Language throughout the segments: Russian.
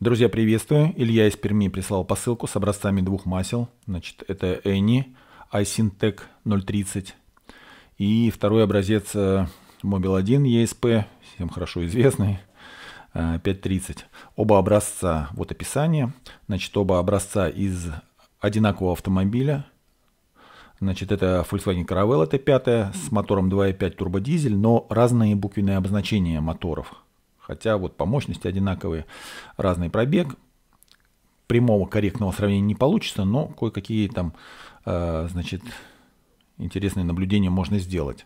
Друзья, приветствую. Илья из Перми прислал посылку с образцами двух масел. Значит, это Эни iSyntec 030 и второй образец Mobil 1 ESP, всем хорошо известный, 530. Э, оба образца, вот описание, значит, оба образца из одинакового автомобиля. Значит, это Volkswagen Caravelle, это пятая, с мотором 2.5 турбодизель, но разные буквенные обозначения моторов – Хотя вот по мощности одинаковые, разный пробег. Прямого корректного сравнения не получится, но кое-какие там, э, значит, интересные наблюдения можно сделать.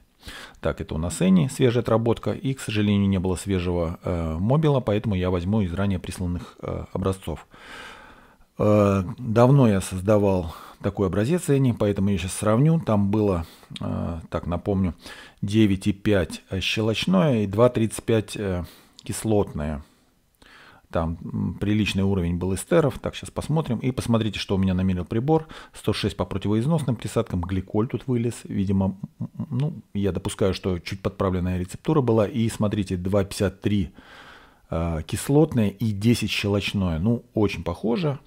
Так, это у нас Эни, свежая отработка. И, к сожалению, не было свежего э, мобила, поэтому я возьму из ранее присланных э, образцов. Э, давно я создавал такой образец Эни, поэтому я сейчас сравню. Там было, так напомню, 9,5 щелочное и 2,35 кислотные. Там приличный уровень был эстеров. Так, сейчас посмотрим. И посмотрите, что у меня намерил прибор. 106 по противоизносным присадкам. Гликоль тут вылез. Видимо, ну, я допускаю, что чуть подправленная рецептура была. И смотрите, 2,53 э, а, кислотное и 10 щелочное. Ну, очень похоже.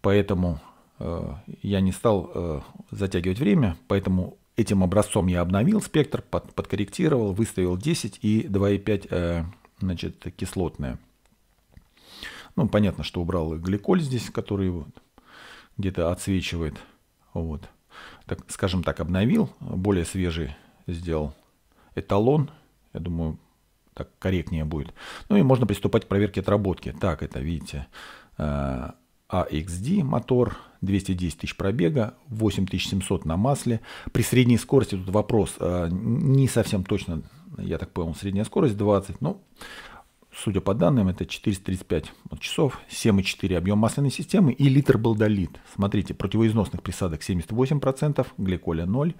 Поэтому э, я не стал э, затягивать время. Поэтому этим образцом я обновил спектр, под, подкорректировал, выставил 10 и 2,5 значит, кислотная. Ну, понятно, что убрал гликоль здесь, который вот где-то отсвечивает. Вот. Так, скажем так, обновил, более свежий сделал эталон. Я думаю, так корректнее будет. Ну и можно приступать к проверке отработки. Так, это, видите, э, AXD а мотор, 210 тысяч пробега, 8700 на масле. При средней скорости тут вопрос э, не совсем точно, я так понял, средняя скорость 20, но судя по данным, это 435 часов, 7,4 объем масляной системы и литр балдолит. Смотрите, противоизносных присадок 78%, гликоля 0,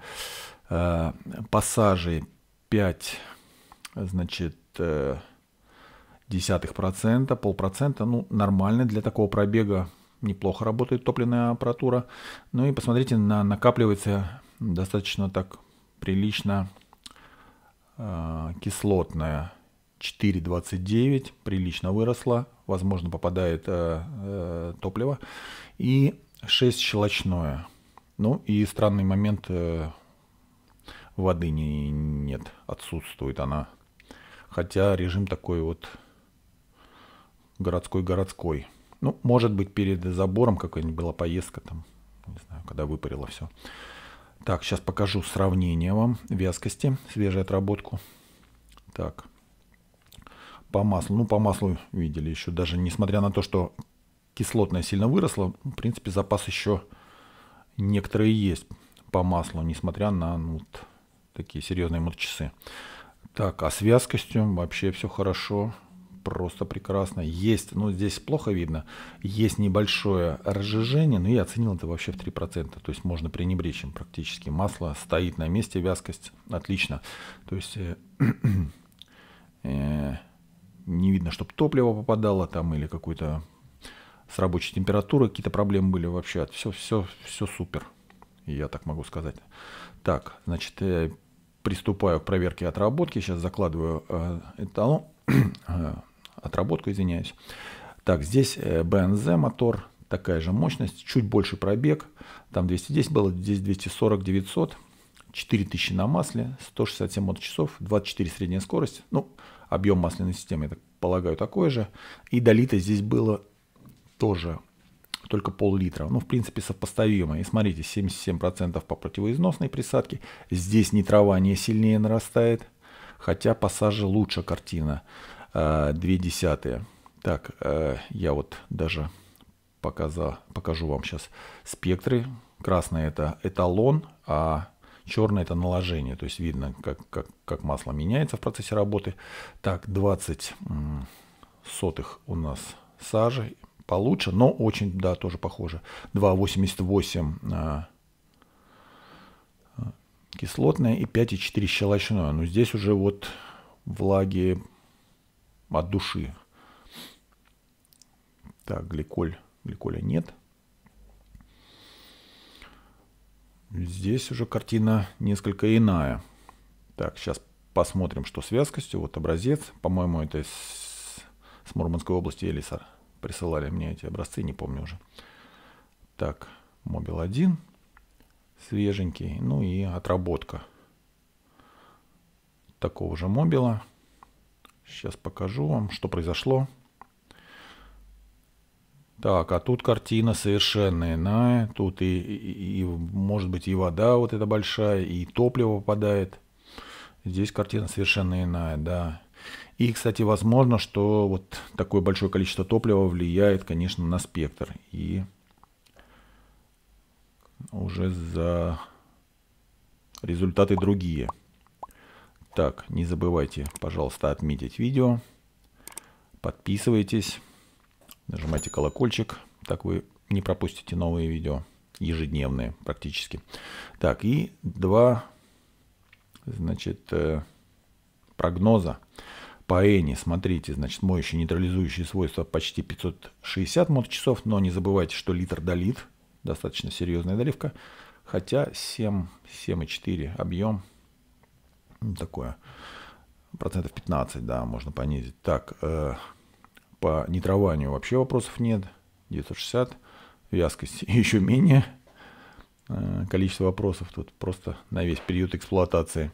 пассажи 5, значит, э, десятых процента, полпроцента, ну, нормально для такого пробега. Неплохо работает топливная аппаратура. Ну и посмотрите, на, накапливается достаточно так прилично э, кислотная. 4,29, прилично выросла, возможно, попадает э, э, топливо. И 6 щелочное. Ну и странный момент, э, воды не, нет, отсутствует она. Хотя режим такой вот городской-городской. Ну, может быть, перед забором какая-нибудь была поездка там, не знаю, когда выпарило все. Так, сейчас покажу сравнение вам вязкости, свежую отработку. Так, по маслу. Ну, по маслу видели еще, даже несмотря на то, что кислотная сильно выросла, в принципе, запас еще некоторые есть по маслу, несмотря на ну, вот такие серьезные моточасы. Так, а с вязкостью вообще все хорошо просто прекрасно. Есть, ну здесь плохо видно, есть небольшое разжижение, но я оценил это вообще в 3%. То есть можно пренебречь им практически. Масло стоит на месте, вязкость отлично. То есть э, э, не видно, чтобы топливо попадало там или какой-то с рабочей температуры какие-то проблемы были вообще. Все, все, все супер. Я так могу сказать. Так, значит, э, приступаю к проверке отработки. Сейчас закладываю э, эталон, отработку, извиняюсь. Так, здесь БНЗ э, мотор, такая же мощность, чуть больше пробег, там 210 было, здесь 240 900, 4000 на масле, 167 моточасов, 24 средняя скорость, ну, объем масляной системы, я так полагаю, такой же. И долита здесь было тоже только пол-литра. Ну, в принципе, сопоставимо. И смотрите, 77% по противоизносной присадке. Здесь нитрование сильнее нарастает, хотя пассажи лучше картина. Э, две десятые. Так, э, я вот даже показал, покажу вам сейчас спектры. Красный это эталон, а черный это наложение. То есть видно, как, как, как масло меняется в процессе работы. Так, 20 сотых у нас сажи. Получше, но очень, да, тоже похоже. 2,88 э, кислотное и 5,4 щелочное. Но здесь уже вот влаги от души. Так, гликоль. Гликоля нет. Здесь уже картина несколько иная. Так, сейчас посмотрим, что с вязкостью. Вот образец. По-моему, это с, с Мурманской области Элисар. Присылали мне эти образцы, не помню уже. Так, мобил 1. Свеженький. Ну и отработка такого же мобила. Сейчас покажу вам, что произошло. Так, а тут картина совершенно иная. Тут и, и, и, может быть, и вода вот эта большая, и топливо попадает. Здесь картина совершенно иная, да. И, кстати, возможно, что вот такое большое количество топлива влияет, конечно, на спектр. И уже за результаты другие. Так, не забывайте, пожалуйста, отметить видео. Подписывайтесь. Нажимайте колокольчик. Так вы не пропустите новые видео. Ежедневные практически. Так, и два, значит, э, прогноза по Эни. Смотрите, значит, моющие нейтрализующие свойства почти 560 часов, Но не забывайте, что литр долит. Достаточно серьезная доливка. Хотя 7,4 объем ну, такое, процентов 15, да, можно понизить. Так, э, по нитрованию вообще вопросов нет, 960, вязкость еще менее, э, количество вопросов тут просто на весь период эксплуатации.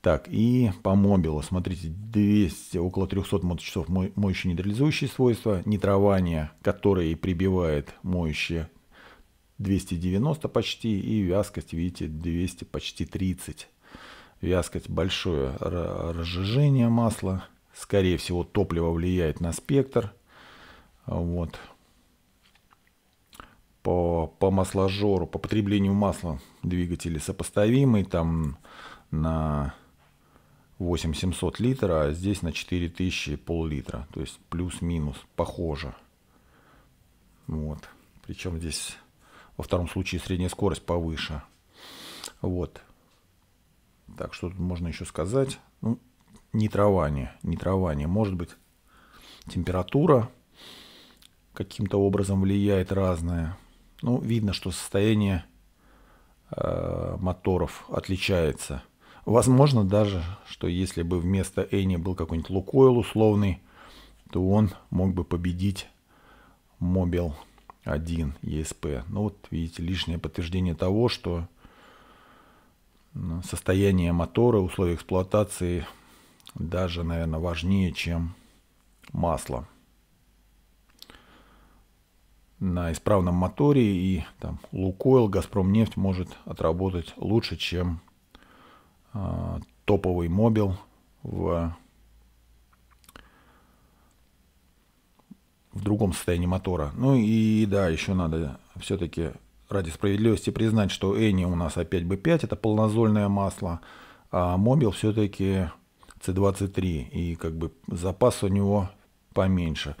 Так, и по мобилу, смотрите, 200, около 300 моточасов мо моющие нейтрализующие свойства, нитрование, которое прибивает моющие 290 почти, и вязкость, видите, 200, почти 30 вязкость большое разжижение масла. Скорее всего, топливо влияет на спектр. Вот. По, по масложору, по потреблению масла двигатели сопоставимы. Там на 8700 литра, а здесь на 4000 пол-литра. То есть плюс-минус, похоже. Вот. Причем здесь во втором случае средняя скорость повыше. Вот. Так, что тут можно еще сказать? Ну, нитрование, нитрование. Может быть, температура каким-то образом влияет разная. Ну, видно, что состояние э, моторов отличается. Возможно даже, что если бы вместо Эни был какой-нибудь Лукойл условный, то он мог бы победить Мобил 1 ESP. Ну вот видите, лишнее подтверждение того, что состояние мотора, условия эксплуатации даже, наверное, важнее, чем масло. На исправном моторе и там Лукойл, Газпром-Нефть может отработать лучше, чем э, топовый мобил в, в другом состоянии мотора. Ну и да, еще надо все-таки ради справедливости признать, что Эни у нас опять B5, это полнозольное масло, а Мобил все-таки C23, и как бы запас у него поменьше.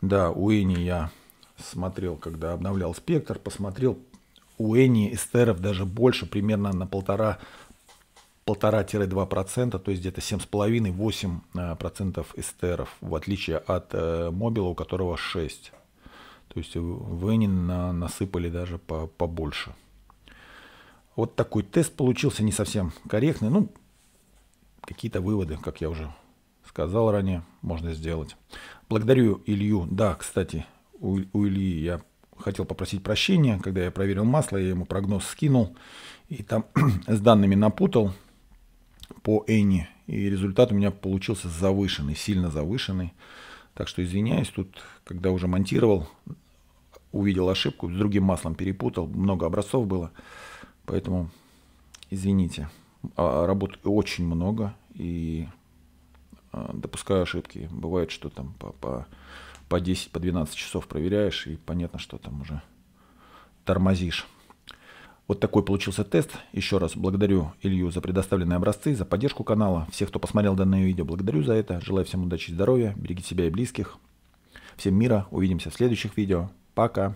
Да, у Эни я смотрел, когда обновлял спектр, посмотрел, у Эни эстеров даже больше, примерно на полтора полтора-два процента, то есть где-то семь с половиной, восемь э, процентов эстеров, в отличие от э, мобила, у которого 6%. То есть в Энин на, насыпали даже по, побольше. Вот такой тест получился не совсем корректный. Ну, какие-то выводы, как я уже сказал ранее, можно сделать. Благодарю Илью. Да, кстати, у, у Ильи я хотел попросить прощения, когда я проверил масло, я ему прогноз скинул и там с данными напутал по Эни. И результат у меня получился завышенный, сильно завышенный. Так что извиняюсь, тут, когда уже монтировал, увидел ошибку, с другим маслом перепутал, много образцов было. Поэтому извините, а работ очень много и а, допускаю ошибки. Бывает, что там по, по, по 10, по 12 часов проверяешь, и понятно, что там уже тормозишь. Вот такой получился тест. Еще раз благодарю Илью за предоставленные образцы, за поддержку канала. Всех, кто посмотрел данное видео, благодарю за это. Желаю всем удачи и здоровья. Берегите себя и близких. Всем мира. Увидимся в следующих видео. Пока.